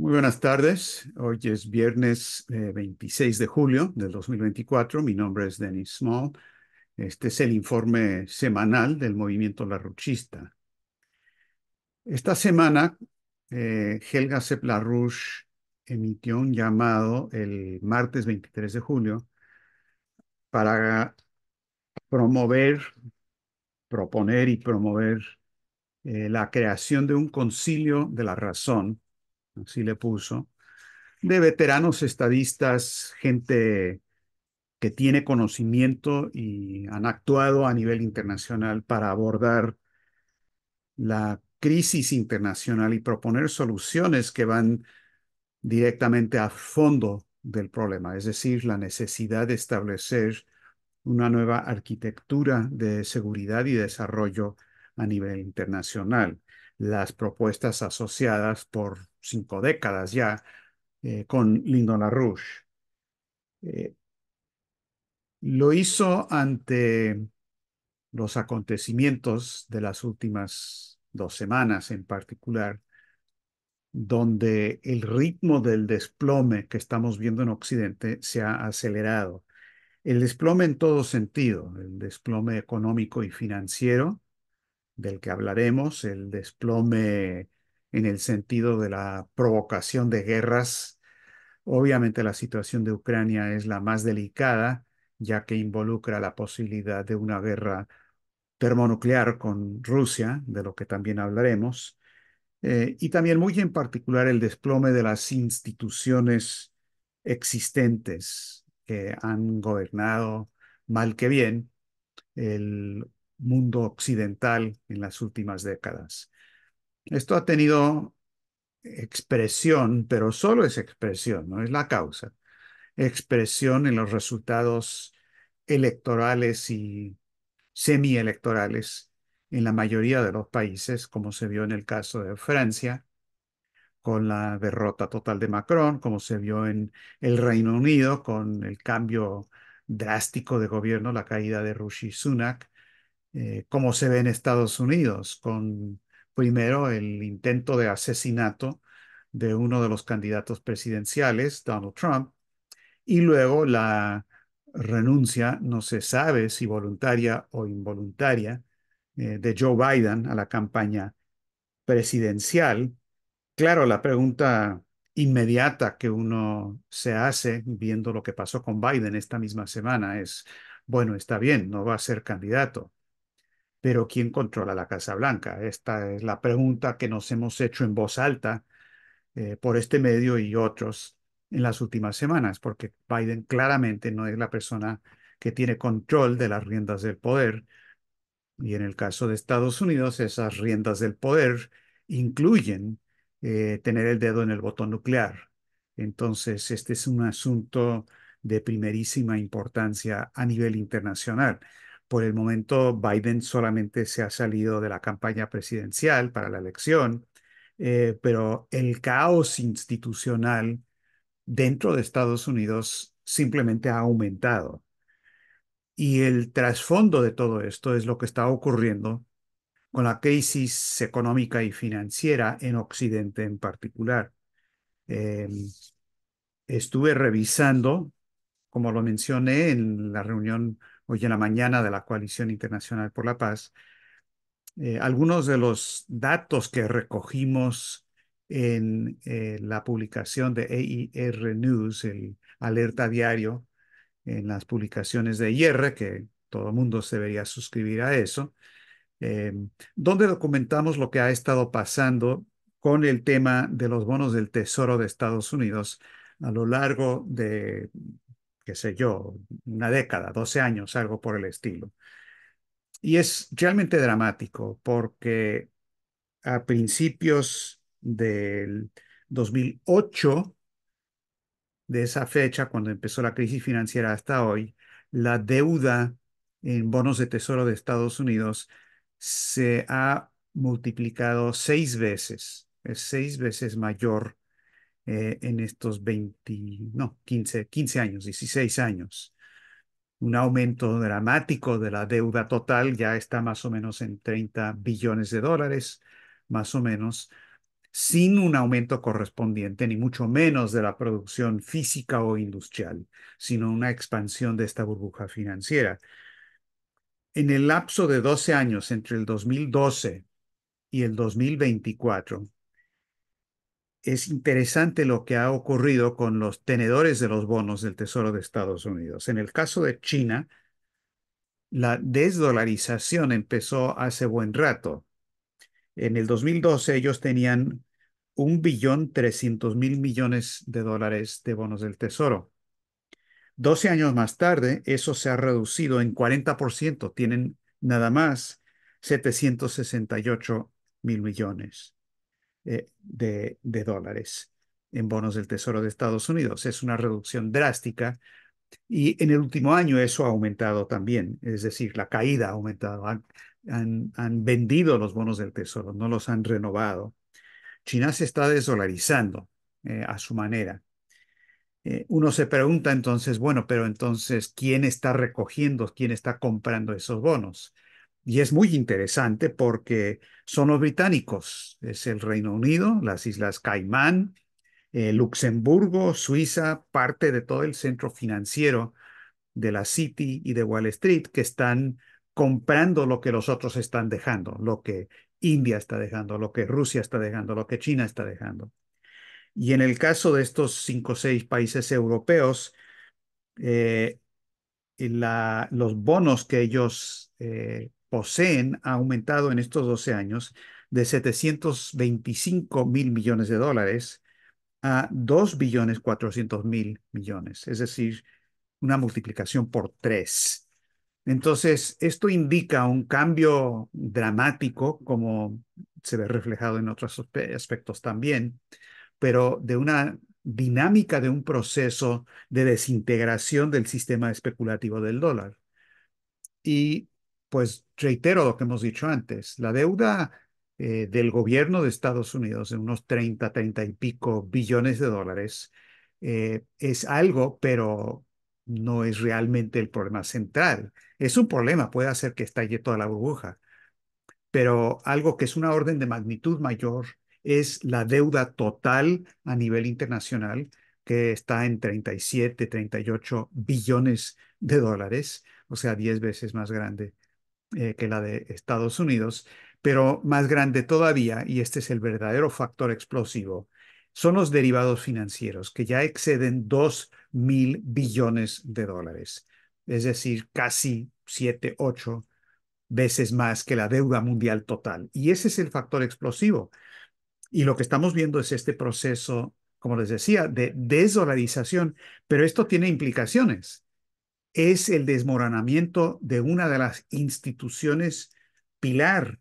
Muy buenas tardes. Hoy es viernes 26 eh, de julio del 2024. Mi nombre es Denis Small. Este es el informe semanal del movimiento larruchista. Esta semana, eh, Helga Sepp LaRouche emitió un llamado el martes 23 de julio para promover, proponer y promover eh, la creación de un concilio de la razón así le puso, de veteranos estadistas, gente que tiene conocimiento y han actuado a nivel internacional para abordar la crisis internacional y proponer soluciones que van directamente a fondo del problema, es decir, la necesidad de establecer una nueva arquitectura de seguridad y desarrollo a nivel internacional las propuestas asociadas por cinco décadas ya eh, con Lyndon LaRouche. Eh, lo hizo ante los acontecimientos de las últimas dos semanas en particular, donde el ritmo del desplome que estamos viendo en Occidente se ha acelerado. El desplome en todo sentido, el desplome económico y financiero, del que hablaremos, el desplome en el sentido de la provocación de guerras. Obviamente la situación de Ucrania es la más delicada, ya que involucra la posibilidad de una guerra termonuclear con Rusia, de lo que también hablaremos, eh, y también muy en particular el desplome de las instituciones existentes que han gobernado mal que bien el mundo occidental en las últimas décadas. Esto ha tenido expresión, pero solo es expresión, no es la causa. Expresión en los resultados electorales y semielectorales en la mayoría de los países, como se vio en el caso de Francia, con la derrota total de Macron, como se vio en el Reino Unido, con el cambio drástico de gobierno, la caída de Rishi Sunak, eh, ¿Cómo se ve en Estados Unidos, con primero el intento de asesinato de uno de los candidatos presidenciales, Donald Trump, y luego la renuncia, no se sabe si voluntaria o involuntaria, eh, de Joe Biden a la campaña presidencial. Claro, la pregunta inmediata que uno se hace viendo lo que pasó con Biden esta misma semana es, bueno, está bien, no va a ser candidato, pero ¿quién controla la Casa Blanca? Esta es la pregunta que nos hemos hecho en voz alta eh, por este medio y otros en las últimas semanas, porque Biden claramente no es la persona que tiene control de las riendas del poder. Y en el caso de Estados Unidos, esas riendas del poder incluyen eh, tener el dedo en el botón nuclear. Entonces, este es un asunto de primerísima importancia a nivel internacional. Por el momento, Biden solamente se ha salido de la campaña presidencial para la elección, eh, pero el caos institucional dentro de Estados Unidos simplemente ha aumentado. Y el trasfondo de todo esto es lo que está ocurriendo con la crisis económica y financiera en Occidente en particular. Eh, estuve revisando, como lo mencioné en la reunión hoy en la mañana de la Coalición Internacional por la Paz, eh, algunos de los datos que recogimos en eh, la publicación de AIR e News, el alerta diario, en las publicaciones de IR, e que todo el mundo se debería suscribir a eso, eh, donde documentamos lo que ha estado pasando con el tema de los bonos del Tesoro de Estados Unidos a lo largo de qué sé yo, una década, 12 años, algo por el estilo. Y es realmente dramático porque a principios del 2008, de esa fecha, cuando empezó la crisis financiera hasta hoy, la deuda en bonos de tesoro de Estados Unidos se ha multiplicado seis veces, es seis veces mayor eh, en estos 20, no, 15, 15 años, 16 años. Un aumento dramático de la deuda total ya está más o menos en 30 billones de dólares, más o menos, sin un aumento correspondiente, ni mucho menos de la producción física o industrial, sino una expansión de esta burbuja financiera. En el lapso de 12 años entre el 2012 y el 2024, es interesante lo que ha ocurrido con los tenedores de los bonos del Tesoro de Estados Unidos. En el caso de China, la desdolarización empezó hace buen rato. En el 2012 ellos tenían un billón trescientos mil millones de dólares de bonos del Tesoro. Doce años más tarde, eso se ha reducido en 40%. Tienen nada más 768 mil millones. Eh, de, dólares en bonos del Tesoro de Estados Unidos. Es una reducción drástica y en el último año eso ha aumentado también, es decir, la caída ha aumentado. Han, vendido los bonos del Tesoro, no los han renovado. China se está desdolarizando eh, a su manera. Eh, uno se pregunta entonces, bueno, pero entonces, ¿quién está recogiendo, quién está comprando esos bonos? y es muy interesante porque son los británicos, es el Reino Unido, las Islas Caimán, eh, Luxemburgo, Suiza, parte de todo el centro financiero de la City y de Wall Street que están comprando lo que los otros están dejando, lo que India está dejando, lo que Rusia está dejando, lo que China está dejando. Y en el caso de estos cinco o seis países europeos, eh, la, los bonos que ellos eh, poseen ha aumentado en estos 12 años de 725 mil millones de dólares a 2 billones 400 mil millones, es decir, una multiplicación por tres. Entonces, esto indica un cambio dramático, como se ve reflejado en otros aspectos también, pero de una dinámica de un proceso de desintegración del sistema especulativo del dólar. Y pues reitero lo que hemos dicho antes, la deuda eh, del gobierno de Estados Unidos, en unos 30, 30 y pico billones de dólares, eh, es algo, pero no es realmente el problema central. Es un problema, puede hacer que estalle toda la burbuja, pero algo que es una orden de magnitud mayor es la deuda total a nivel internacional, que está en 37, 38 billones de dólares, o sea, 10 veces más grande. Eh, que la de Estados Unidos, pero más grande todavía, y este es el verdadero factor explosivo, son los derivados financieros, que ya exceden 2 mil billones de dólares, es decir, casi 7, 8 veces más que la deuda mundial total. Y ese es el factor explosivo. Y lo que estamos viendo es este proceso, como les decía, de desdolarización, pero esto tiene implicaciones es el desmoronamiento de una de las instituciones pilar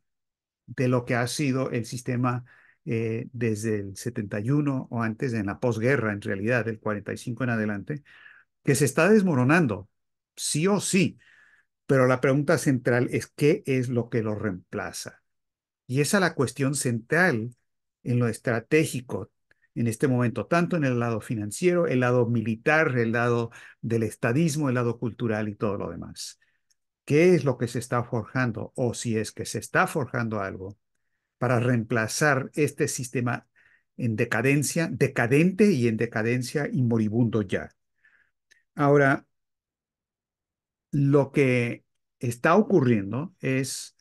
de lo que ha sido el sistema eh, desde el 71 o antes, en la posguerra, en realidad, del 45 en adelante, que se está desmoronando, sí o sí. Pero la pregunta central es qué es lo que lo reemplaza. Y esa es la cuestión central en lo estratégico, en este momento, tanto en el lado financiero, el lado militar, el lado del estadismo, el lado cultural y todo lo demás. ¿Qué es lo que se está forjando o si es que se está forjando algo para reemplazar este sistema en decadencia, decadente y en decadencia y moribundo ya? Ahora, lo que está ocurriendo es,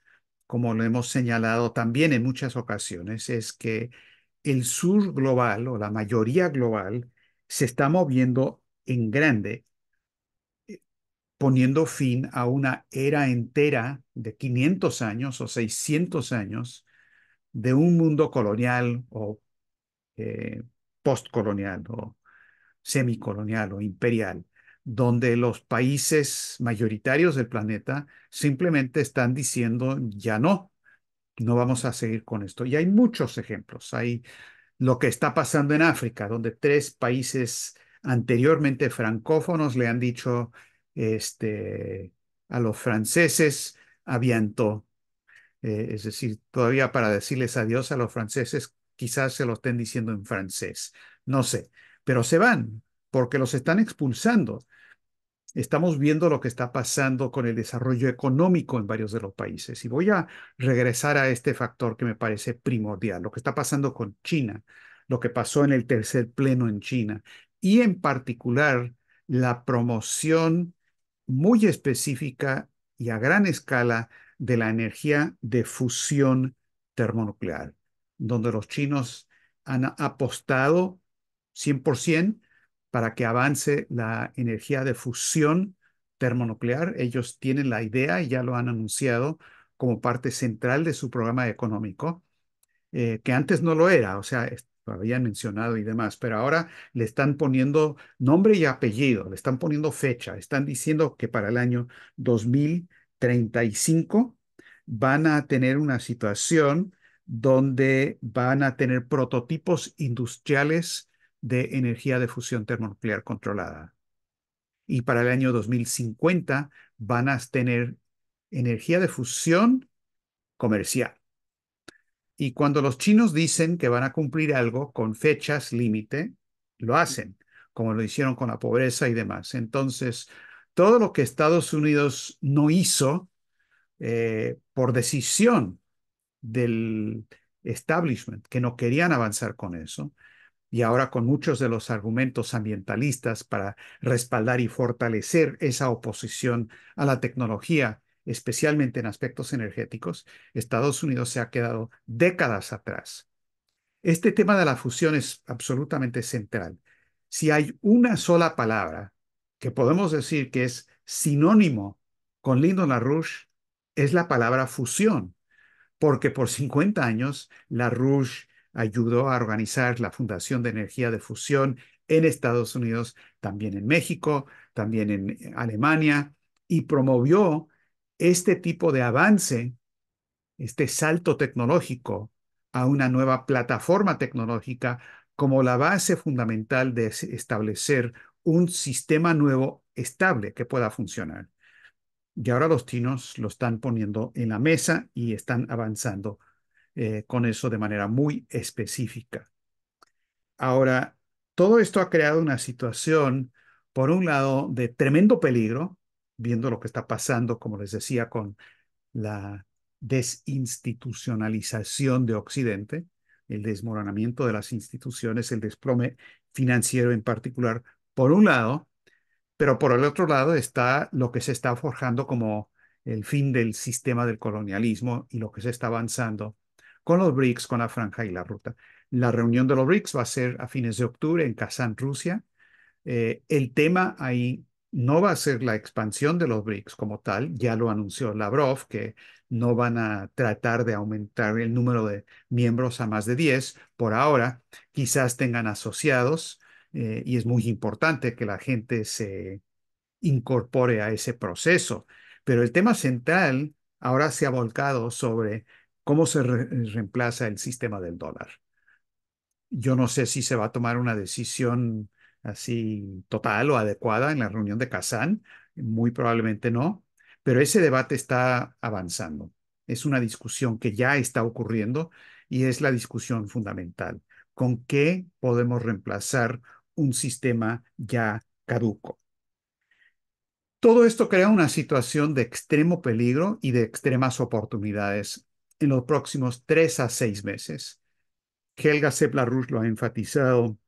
como lo hemos señalado también en muchas ocasiones, es que el sur global o la mayoría global se está moviendo en grande, eh, poniendo fin a una era entera de 500 años o 600 años de un mundo colonial o eh, postcolonial o semicolonial o imperial, donde los países mayoritarios del planeta simplemente están diciendo ya no, no vamos a seguir con esto. Y hay muchos ejemplos. Hay lo que está pasando en África, donde tres países anteriormente francófonos le han dicho este, a los franceses, aviento. Eh, es decir, todavía para decirles adiós a los franceses, quizás se lo estén diciendo en francés, no sé, pero se van porque los están expulsando estamos viendo lo que está pasando con el desarrollo económico en varios de los países. Y voy a regresar a este factor que me parece primordial, lo que está pasando con China, lo que pasó en el tercer pleno en China y en particular la promoción muy específica y a gran escala de la energía de fusión termonuclear, donde los chinos han apostado 100% para que avance la energía de fusión termonuclear. Ellos tienen la idea y ya lo han anunciado como parte central de su programa económico, eh, que antes no lo era, o sea, lo habían mencionado y demás, pero ahora le están poniendo nombre y apellido, le están poniendo fecha, están diciendo que para el año 2035 van a tener una situación donde van a tener prototipos industriales de energía de fusión termonuclear controlada. Y para el año 2050 van a tener energía de fusión comercial. Y cuando los chinos dicen que van a cumplir algo con fechas límite, lo hacen, como lo hicieron con la pobreza y demás. Entonces, todo lo que Estados Unidos no hizo eh, por decisión del establishment, que no querían avanzar con eso, y ahora con muchos de los argumentos ambientalistas para respaldar y fortalecer esa oposición a la tecnología, especialmente en aspectos energéticos, Estados Unidos se ha quedado décadas atrás. Este tema de la fusión es absolutamente central. Si hay una sola palabra que podemos decir que es sinónimo con Lyndon LaRouche, es la palabra fusión, porque por 50 años LaRouche ayudó a organizar la Fundación de Energía de Fusión en Estados Unidos, también en México, también en eh, Alemania, y promovió este tipo de avance, este salto tecnológico a una nueva plataforma tecnológica como la base fundamental de establecer un sistema nuevo estable que pueda funcionar. Y ahora los chinos lo están poniendo en la mesa y están avanzando eh, con eso de manera muy específica. Ahora, todo esto ha creado una situación, por un lado, de tremendo peligro, viendo lo que está pasando, como les decía, con la desinstitucionalización de Occidente, el desmoronamiento de las instituciones, el desplome financiero en particular, por un lado, pero por el otro lado está lo que se está forjando como el fin del sistema del colonialismo y lo que se está avanzando con los BRICS, con la franja y la ruta. La reunión de los BRICS va a ser a fines de octubre en Kazán, Rusia. Eh, el tema ahí no va a ser la expansión de los BRICS como tal, ya lo anunció Lavrov, que no van a tratar de aumentar el número de miembros a más de 10 por ahora, quizás tengan asociados eh, y es muy importante que la gente se incorpore a ese proceso, pero el tema central ahora se ha volcado sobre ¿Cómo se reemplaza el sistema del dólar? Yo no sé si se va a tomar una decisión así total o adecuada en la reunión de Kazán, muy probablemente no, pero ese debate está avanzando. Es una discusión que ya está ocurriendo y es la discusión fundamental. ¿Con qué podemos reemplazar un sistema ya caduco? Todo esto crea una situación de extremo peligro y de extremas oportunidades en los próximos tres a seis meses. Helga Rush lo ha enfatizado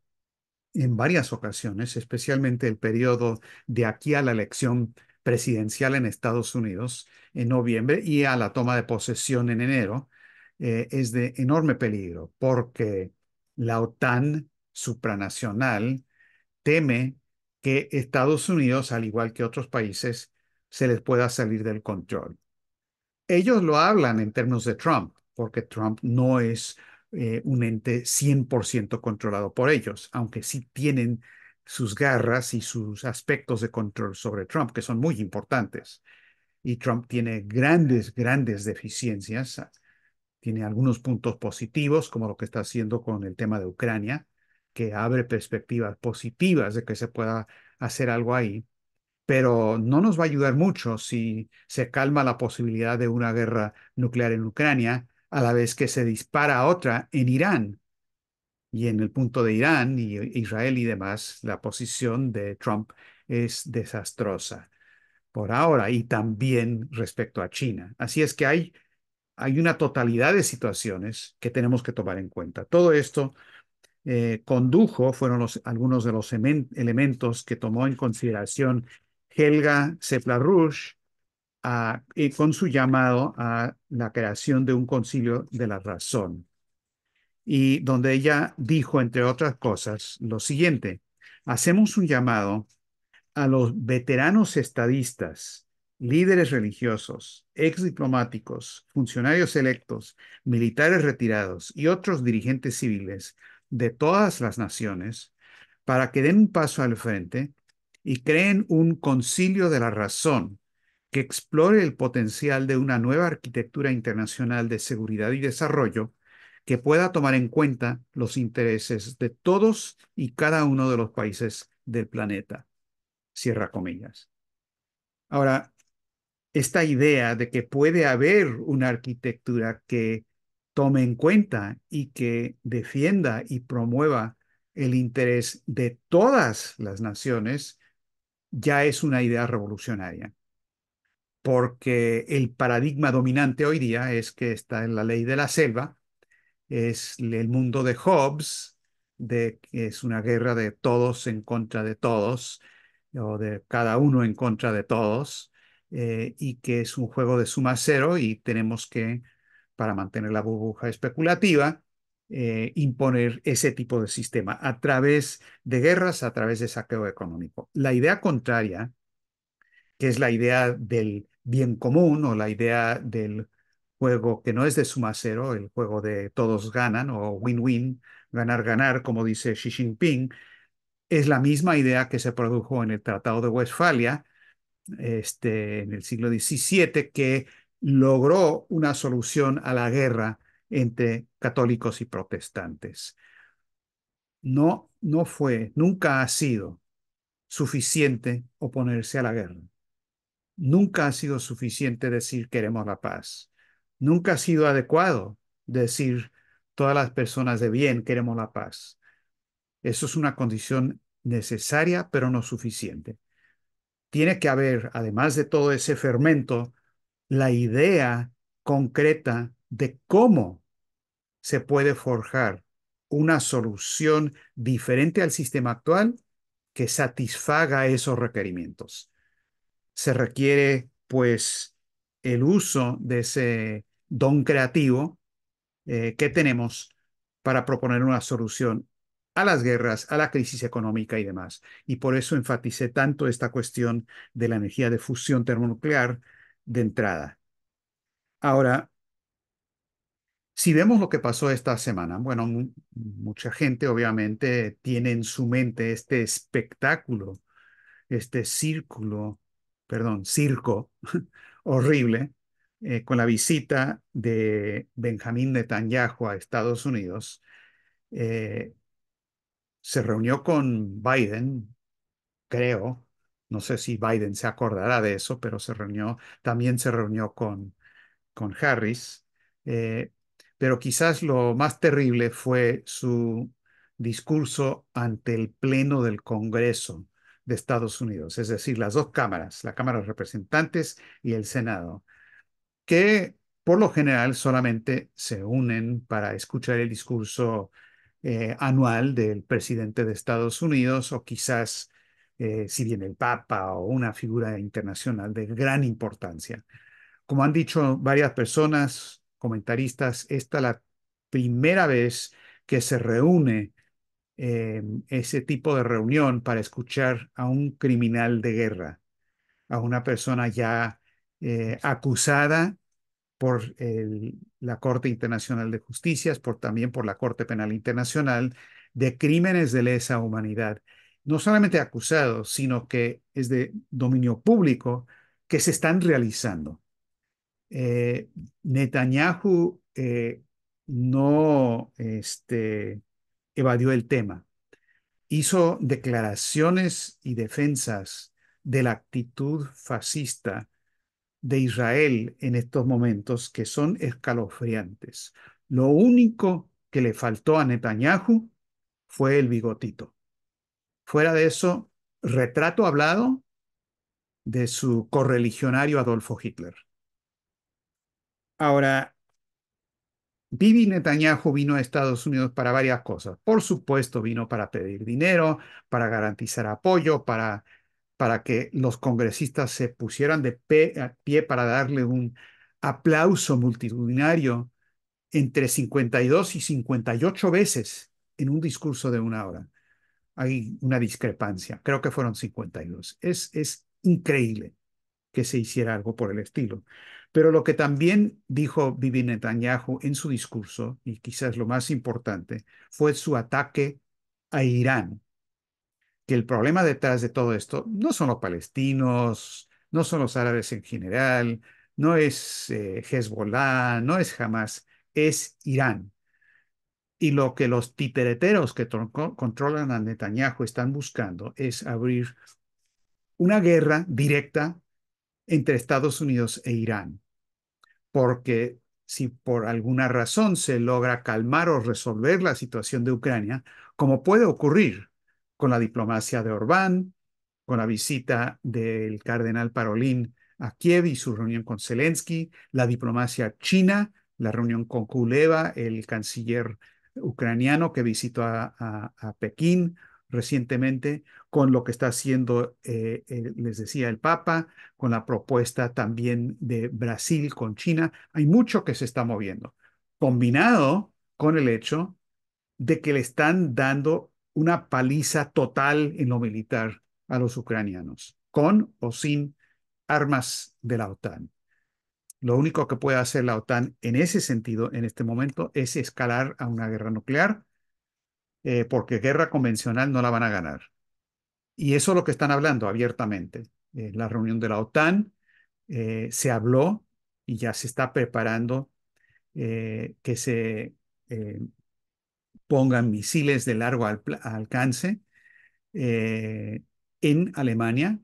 en varias ocasiones, especialmente el periodo de aquí a la elección presidencial en Estados Unidos en noviembre y a la toma de posesión en enero, eh, es de enorme peligro porque la OTAN supranacional teme que Estados Unidos, al igual que otros países, se les pueda salir del control ellos lo hablan en términos de Trump, porque Trump no es eh, un ente 100% controlado por ellos, aunque sí tienen sus garras y sus aspectos de control sobre Trump, que son muy importantes. Y Trump tiene grandes, grandes deficiencias. Tiene algunos puntos positivos, como lo que está haciendo con el tema de Ucrania, que abre perspectivas positivas de que se pueda hacer algo ahí pero no nos va a ayudar mucho si se calma la posibilidad de una guerra nuclear en Ucrania a la vez que se dispara otra en Irán. Y en el punto de Irán y e, Israel y demás, la posición de Trump es desastrosa por ahora y también respecto a China. Así es que hay, hay una totalidad de situaciones que tenemos que tomar en cuenta. Todo esto eh, condujo, fueron algunos de los elementos que tomó en consideración Helga Seflarush ah, con su llamado a la creación de un concilio de la razón, y donde ella dijo, entre otras cosas, lo siguiente, hacemos un llamado a los veteranos estadistas, líderes religiosos, ex diplomáticos, funcionarios electos, militares retirados y otros dirigentes civiles de todas las naciones para que den un paso al frente y creen un concilio de la razón que explore el potencial de una nueva arquitectura internacional de seguridad y desarrollo que pueda tomar en cuenta los intereses de todos y cada uno de los países del planeta. Cierra comillas. Ahora, esta idea de que puede haber una arquitectura que tome en cuenta y que defienda y promueva el interés de todas las naciones ya es una idea revolucionaria, porque el paradigma dominante hoy día es que está en la ley de la selva, es el mundo de Hobbes, de, es una guerra de todos en contra de todos, o de cada uno en contra de todos, eh, y que es un juego de suma cero y tenemos que, para mantener la burbuja especulativa, eh, imponer ese tipo de sistema a través de guerras, a través de saqueo económico. La idea contraria, que es la idea del bien común o la idea del juego que no es de suma cero, el juego de todos ganan o win-win, ganar-ganar, como dice Xi Jinping, es la misma idea que se produjo en el Tratado de Westfalia este, en el siglo XVII, que logró una solución a la guerra entre católicos y protestantes. No, no fue, nunca ha sido suficiente oponerse a la guerra. Nunca ha sido suficiente decir queremos la paz. Nunca ha sido adecuado decir todas las personas de bien queremos la paz. Eso es una condición necesaria, pero no suficiente. Tiene que haber, además de todo ese fermento, la idea concreta de cómo se puede forjar una solución diferente al sistema actual que satisfaga esos requerimientos. Se requiere, pues, el uso de ese don creativo eh, que tenemos para proponer una solución a las guerras, a la crisis económica y demás. Y por eso enfaticé tanto esta cuestión de la energía de fusión termonuclear de entrada. Ahora, si vemos lo que pasó esta semana, bueno, mucha gente obviamente tiene en su mente este espectáculo, este círculo, perdón, circo horrible eh, con la visita de Benjamín Netanyahu a Estados Unidos. Eh, se reunió con Biden, creo, no sé si Biden se acordará de eso, pero se reunió, también se reunió con, con Harris. Eh, pero quizás lo más terrible fue su discurso ante el Pleno del Congreso de Estados Unidos, es decir, las dos cámaras, la Cámara de Representantes y el Senado, que por lo general solamente se unen para escuchar el discurso eh, anual del presidente de Estados Unidos o quizás, eh, si bien el Papa o una figura internacional de gran importancia. Como han dicho varias personas, comentaristas, esta la primera vez que se reúne eh, ese tipo de reunión para escuchar a un criminal de guerra, a una persona ya eh, acusada por la Corte Internacional de Justicia, por, también por la Corte Penal Internacional, de crímenes de lesa humanidad. No solamente acusados, sino que es de dominio público que se están realizando. Eh, Netanyahu eh, no este, evadió el tema. Hizo declaraciones y defensas de la actitud fascista de Israel en estos momentos que son escalofriantes. Lo único que le faltó a Netanyahu fue el bigotito. Fuera de eso, retrato hablado de su correligionario Adolfo Hitler. Ahora, Bibi Netanyahu vino a Estados Unidos para varias cosas. Por supuesto, vino para pedir dinero, para garantizar apoyo, para, para que los congresistas se pusieran de pie, para darle un aplauso multitudinario entre 52 y 58 veces en un discurso de una hora. Hay una discrepancia, creo que fueron 52. Es, es increíble que se hiciera algo por el estilo. Pero lo que también dijo Bibi Netanyahu en su discurso, y quizás lo más importante, fue su ataque a Irán. Que el problema detrás de todo esto no son los palestinos, no son los árabes en general, no es eh, Hezbollah, no es Hamas, es Irán. Y lo que los titereteros que controlan a Netanyahu están buscando es abrir una guerra directa entre Estados Unidos e Irán, porque si por alguna razón se logra calmar o resolver la situación de Ucrania, como puede ocurrir con la diplomacia de Orbán, con la visita del cardenal Parolín a Kiev y su reunión con Zelensky, la diplomacia china, la reunión con Kuleva, el canciller ucraniano que visitó a, a Pekín, recientemente con lo que está haciendo, eh, les decía, el Papa, con la propuesta también de Brasil con China. Hay mucho que se está moviendo, combinado con el hecho de que le están dando una paliza total en lo militar a los ucranianos, con o sin armas de la OTAN. Lo único que puede hacer la OTAN en ese sentido, en este momento, es escalar a una guerra nuclear eh, porque guerra convencional no la van a ganar. Y eso es lo que están hablando abiertamente. En eh, la reunión de la OTAN eh, se habló y ya se está preparando que se pongan misiles de largo alcance en Alemania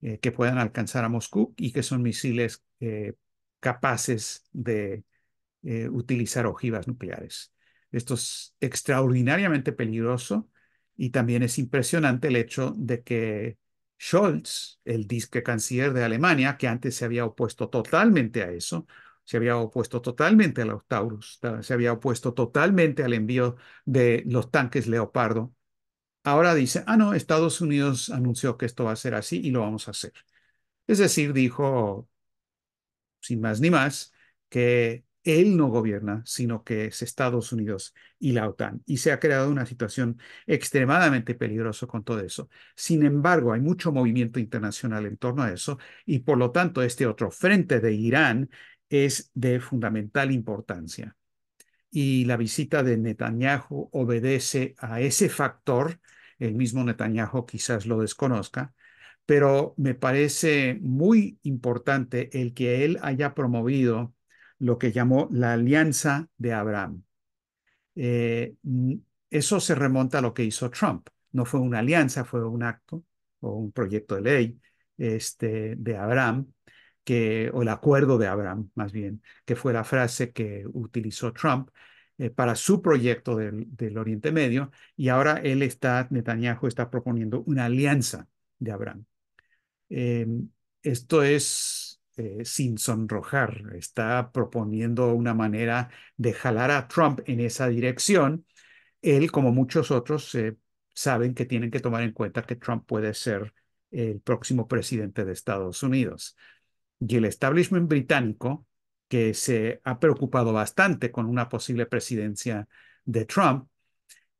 que puedan alcanzar a Moscú y que son misiles capaces de utilizar ojivas nucleares. Esto es extraordinariamente peligroso y también es impresionante el hecho de que Scholz, el disque canciller de Alemania, que antes se había opuesto totalmente a eso, se había opuesto totalmente a los Taurus, se había opuesto totalmente al envío de los tanques Leopardo. Ahora dice, ah, no, Estados Unidos anunció que esto va a ser así y lo vamos a hacer. Es decir, dijo, sin más ni más, que él no gobierna, sino que es Estados Unidos y la OTAN. Y se ha creado una situación extremadamente peligrosa con todo eso. Sin embargo, hay mucho movimiento internacional en torno a eso y por lo tanto este otro frente de Irán es de fundamental importancia. Y la visita de Netanyahu obedece a ese factor. El mismo Netanyahu quizás lo desconozca, pero me parece muy importante el que él haya promovido lo que llamó la alianza de Abraham. Eh, eso se remonta a lo que hizo Trump. No fue una alianza, fue un acto o un proyecto de ley este, de Abraham, que, o el acuerdo de Abraham, más bien, que fue la frase que utilizó Trump eh, para su proyecto del, Oriente Medio. Y ahora él está, Netanyahu está proponiendo una alianza de Abraham. Em, esto es eh, sin sonrojar. Está proponiendo una manera de jalar a Trump en esa dirección. Él, como muchos otros, eh, saben que tienen que tomar en cuenta que Trump puede ser el próximo presidente de Estados Unidos. Y el establishment británico, que se ha preocupado bastante con una posible presidencia de Trump,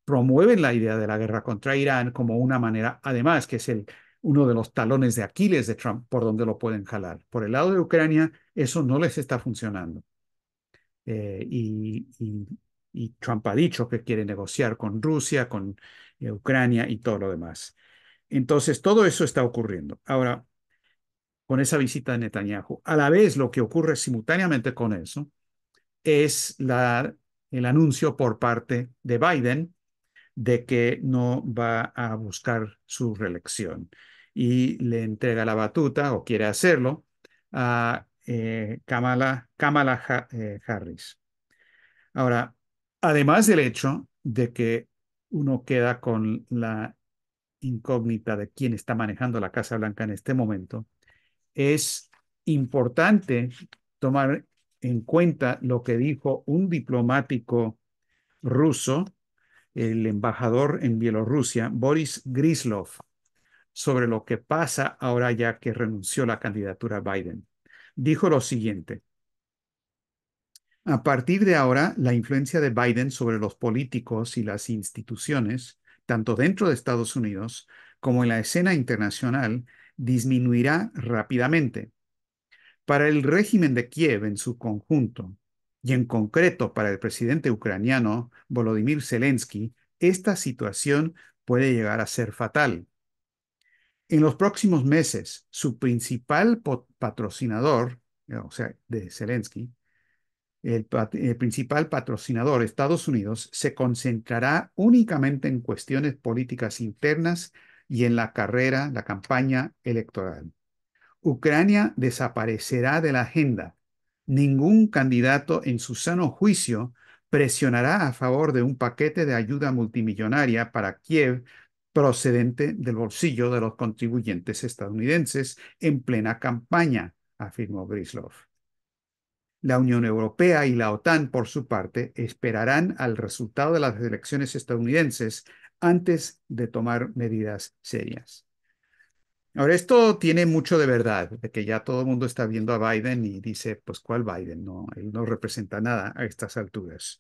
promueven la idea de la guerra contra Irán como una manera, además, que es el, uno de los talones de Aquiles de Trump por donde lo pueden jalar. Por el lado de Ucrania, eso no les está funcionando. Eh, y, Trump ha dicho que quiere negociar con Rusia, con eh, Ucrania y todo lo demás. Entonces, todo eso está ocurriendo. Ahora, con esa visita de Netanyahu, a la vez lo que ocurre simultáneamente con eso es el anuncio por parte de Biden de que no va a buscar su reelección y le entrega la batuta, o quiere hacerlo, a eh, Kamala, eh, Harris. Ahora, además del hecho de que uno queda con la incógnita de quién está manejando la Casa Blanca en este momento, es importante tomar en cuenta lo que dijo un diplomático ruso, el embajador en Bielorrusia, Boris Grislov, sobre lo que pasa ahora ya que renunció la candidatura Biden. Dijo lo siguiente. A partir de ahora, la influencia de Biden sobre los políticos y las instituciones, tanto dentro de Estados Unidos como en la escena internacional, disminuirá rápidamente. Para el régimen de Kiev en su conjunto, y en concreto para el presidente ucraniano Volodymyr Zelensky, esta situación puede llegar a ser fatal. En los próximos meses, su principal patrocinador, eh, o sea, de Zelensky, el, principal patrocinador, Estados Unidos, se concentrará únicamente en cuestiones políticas internas y en la carrera, la campaña electoral. Ucrania desaparecerá de la agenda. Ningún candidato en su sano juicio presionará a favor de un paquete de ayuda multimillonaria para Kiev procedente del bolsillo de los contribuyentes estadounidenses en plena campaña, afirmó Grislov. La Unión Europea y la OTAN, por su parte, esperarán al resultado de las elecciones estadounidenses antes de tomar medidas serias. Ahora, esto tiene mucho de verdad, de que ya todo el mundo está viendo a Biden y dice, pues, ¿cuál Biden? No, él no representa nada a estas alturas.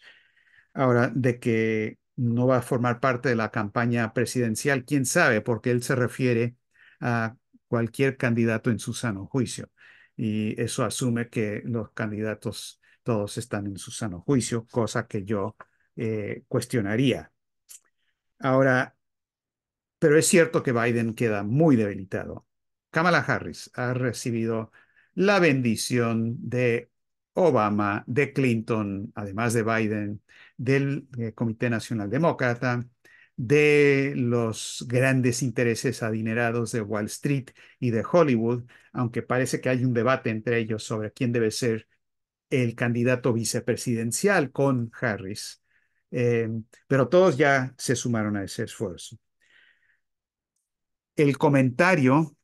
Ahora, de que no va a formar parte de la campaña presidencial, quién sabe, porque él se refiere a cualquier candidato en su sano juicio. Y eso asume que los candidatos todos están en su sano juicio, cosa que yo eh, cuestionaría. Ahora, pero es cierto que Biden queda muy debilitado. Kamala Harris ha recibido la bendición de Obama, de Clinton, además de Biden, del eh, Comité Nacional Demócrata, de los grandes intereses adinerados de Wall Street y de Hollywood, aunque parece que hay un debate entre ellos sobre quién debe ser el candidato vicepresidencial con Harris. Eh, pero todos ya se sumaron a ese esfuerzo. El comentario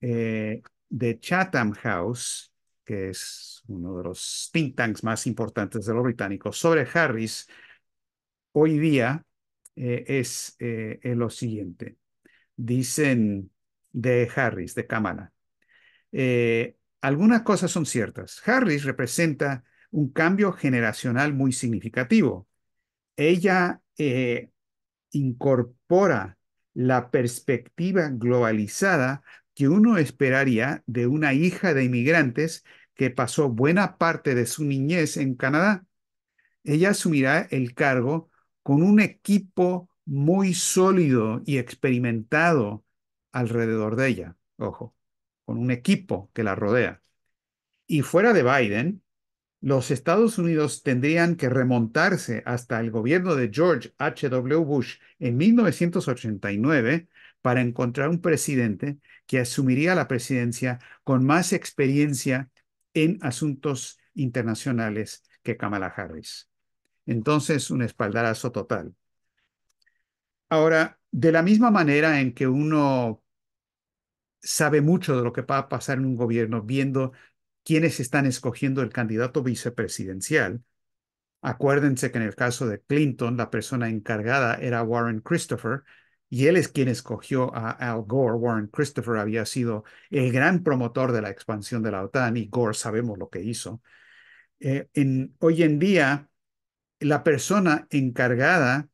eh, de Chatham House que es uno de los think tanks más importantes de los británicos, sobre Harris hoy día eh, eh, es lo siguiente. Dicen de Harris, de Kamala. Eh, algunas cosas son ciertas. Harris representa un cambio generacional muy significativo. Ella incorpora la perspectiva globalizada que uno esperaría de una hija de inmigrantes que pasó buena parte de su niñez en Canadá. Ella asumirá el cargo con un equipo muy sólido y experimentado alrededor de ella, ojo, con un equipo que la rodea. Y fuera de Biden, los Estados Unidos tendrían que remontarse hasta el gobierno de George H.W. Bush en 1989 para encontrar un presidente que asumiría la presidencia con más experiencia en asuntos internacionales que Kamala Harris. Entonces, un espaldarazo total. Ahora, de la misma manera en que uno sabe mucho de lo que va a pasar en un gobierno viendo quienes están escogiendo el candidato vicepresidencial. Acuérdense que en el caso de Clinton, la persona encargada era Warren Christopher, y él es quien escogió a Al Gore. Warren Christopher había sido el gran promotor de la expansión de la OTAN y Gore sabemos lo que hizo. Eh, hoy en día, la persona encargada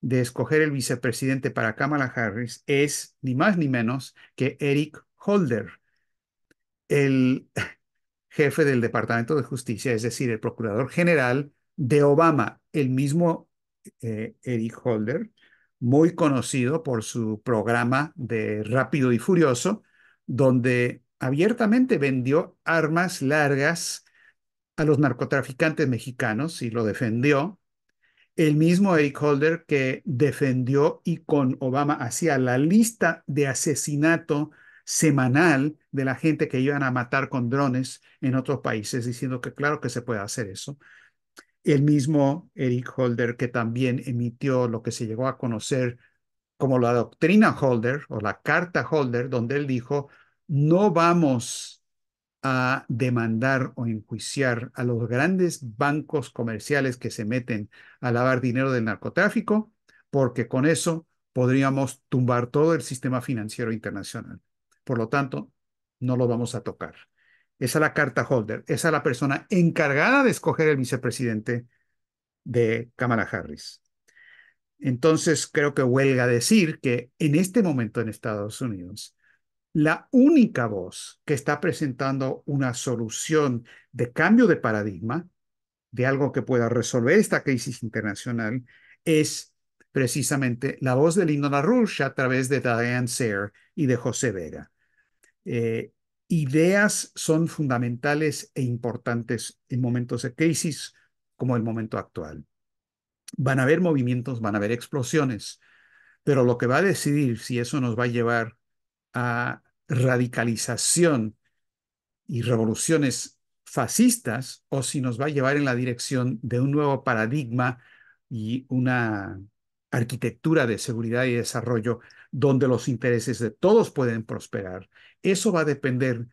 de escoger el vicepresidente para Kamala Harris es ni más ni menos que Eric Holder. El, jefe del Departamento de Justicia, es decir, el Procurador General de Obama, el mismo eh, Eric Holder, muy conocido por su programa de Rápido y Furioso, donde abiertamente vendió armas largas a los narcotraficantes mexicanos y lo defendió. El mismo Eric Holder que defendió y con Obama hacía la lista de asesinato semanal de la gente que iban a matar con drones en otros países, diciendo que claro que se puede hacer eso. El mismo Eric Holder, que también emitió lo que se llegó a conocer como la doctrina Holder o la carta Holder, donde él dijo, no vamos a demandar o enjuiciar a los grandes bancos comerciales que se meten a lavar dinero del narcotráfico, porque con eso podríamos tumbar todo el sistema financiero internacional. Por lo tanto, no lo vamos a tocar. Esa es la carta holder, esa es la persona encargada de escoger el vicepresidente de Kamala Harris. Entonces, creo que huelga decir que en este momento en Estados Unidos, la única voz que está presentando una solución de cambio de paradigma, de algo que pueda resolver esta crisis internacional, es precisamente la voz de Linda Rush a través de Diane Sayre y de José Vega. Eh, ideas son fundamentales e importantes en momentos de crisis como el momento actual. Van a haber movimientos, van a haber explosiones, pero lo que va a decidir si eso nos va a llevar a radicalización y revoluciones fascistas o si nos va a llevar en la dirección de un nuevo paradigma y una arquitectura de seguridad y desarrollo donde los intereses de todos pueden prosperar eso va a depender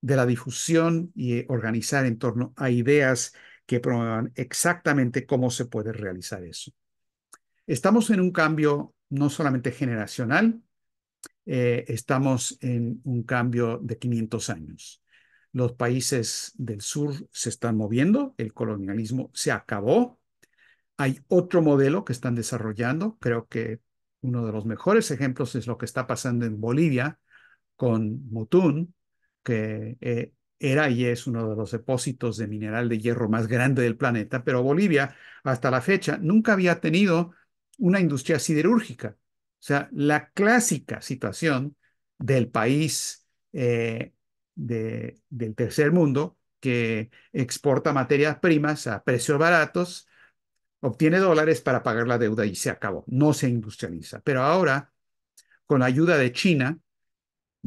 de la difusión y eh, organizar en torno a ideas que promuevan exactamente cómo se puede realizar eso. Estamos en un cambio no solamente generacional, eh, estamos en un cambio de 500 años. Los países del sur se están moviendo, el colonialismo se acabó, hay otro modelo que están desarrollando, creo que uno de los mejores ejemplos es lo que está pasando en Bolivia, con Mutun que eh, era y es uno de los depósitos de mineral de hierro más grande del planeta, pero Bolivia hasta la fecha nunca había tenido una industria siderúrgica. O sea, la clásica situación del país eh, de, del tercer mundo que exporta materias primas a precios baratos, obtiene dólares para pagar la deuda y se acabó, no se industrializa. Pero ahora, con la ayuda de China,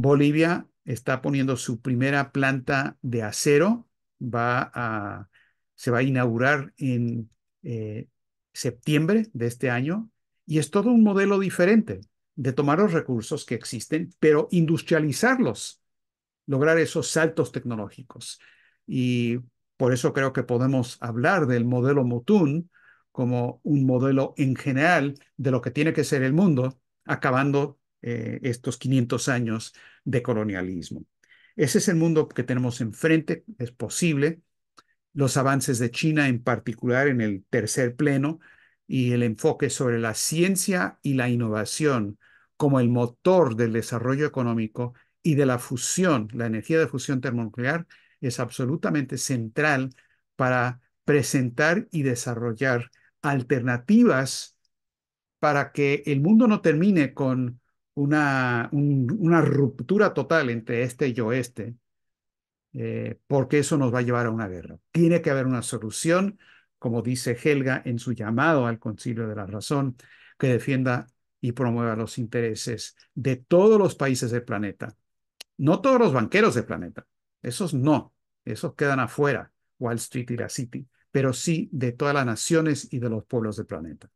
Bolivia está poniendo su primera planta de acero, va se va a inaugurar en eh, septiembre de este año y es todo un modelo diferente de tomar los recursos que existen, pero industrializarlos, lograr esos saltos tecnológicos. Y por eso creo que podemos hablar del modelo Motun como un modelo en general de lo que tiene que ser el mundo, acabando eh, estos 500 años de colonialismo. Ese es el mundo que tenemos enfrente, es posible. Los avances de China, en particular en el tercer pleno, y el enfoque sobre la ciencia y la innovación como el motor del desarrollo económico y de la fusión, la energía de fusión termonuclear, es absolutamente central para presentar y desarrollar alternativas para que el mundo no termine con una, una ruptura total entre este y oeste, eh, porque eso nos va a llevar a una guerra. Tiene que haber una solución, como dice Helga en su llamado al Concilio de la Razón, que defienda y promueva los intereses de todos los países del planeta. No todos los banqueros del planeta, esos no, esos quedan afuera, Wall Street y la City, pero sí de todas las naciones y de los pueblos del planeta.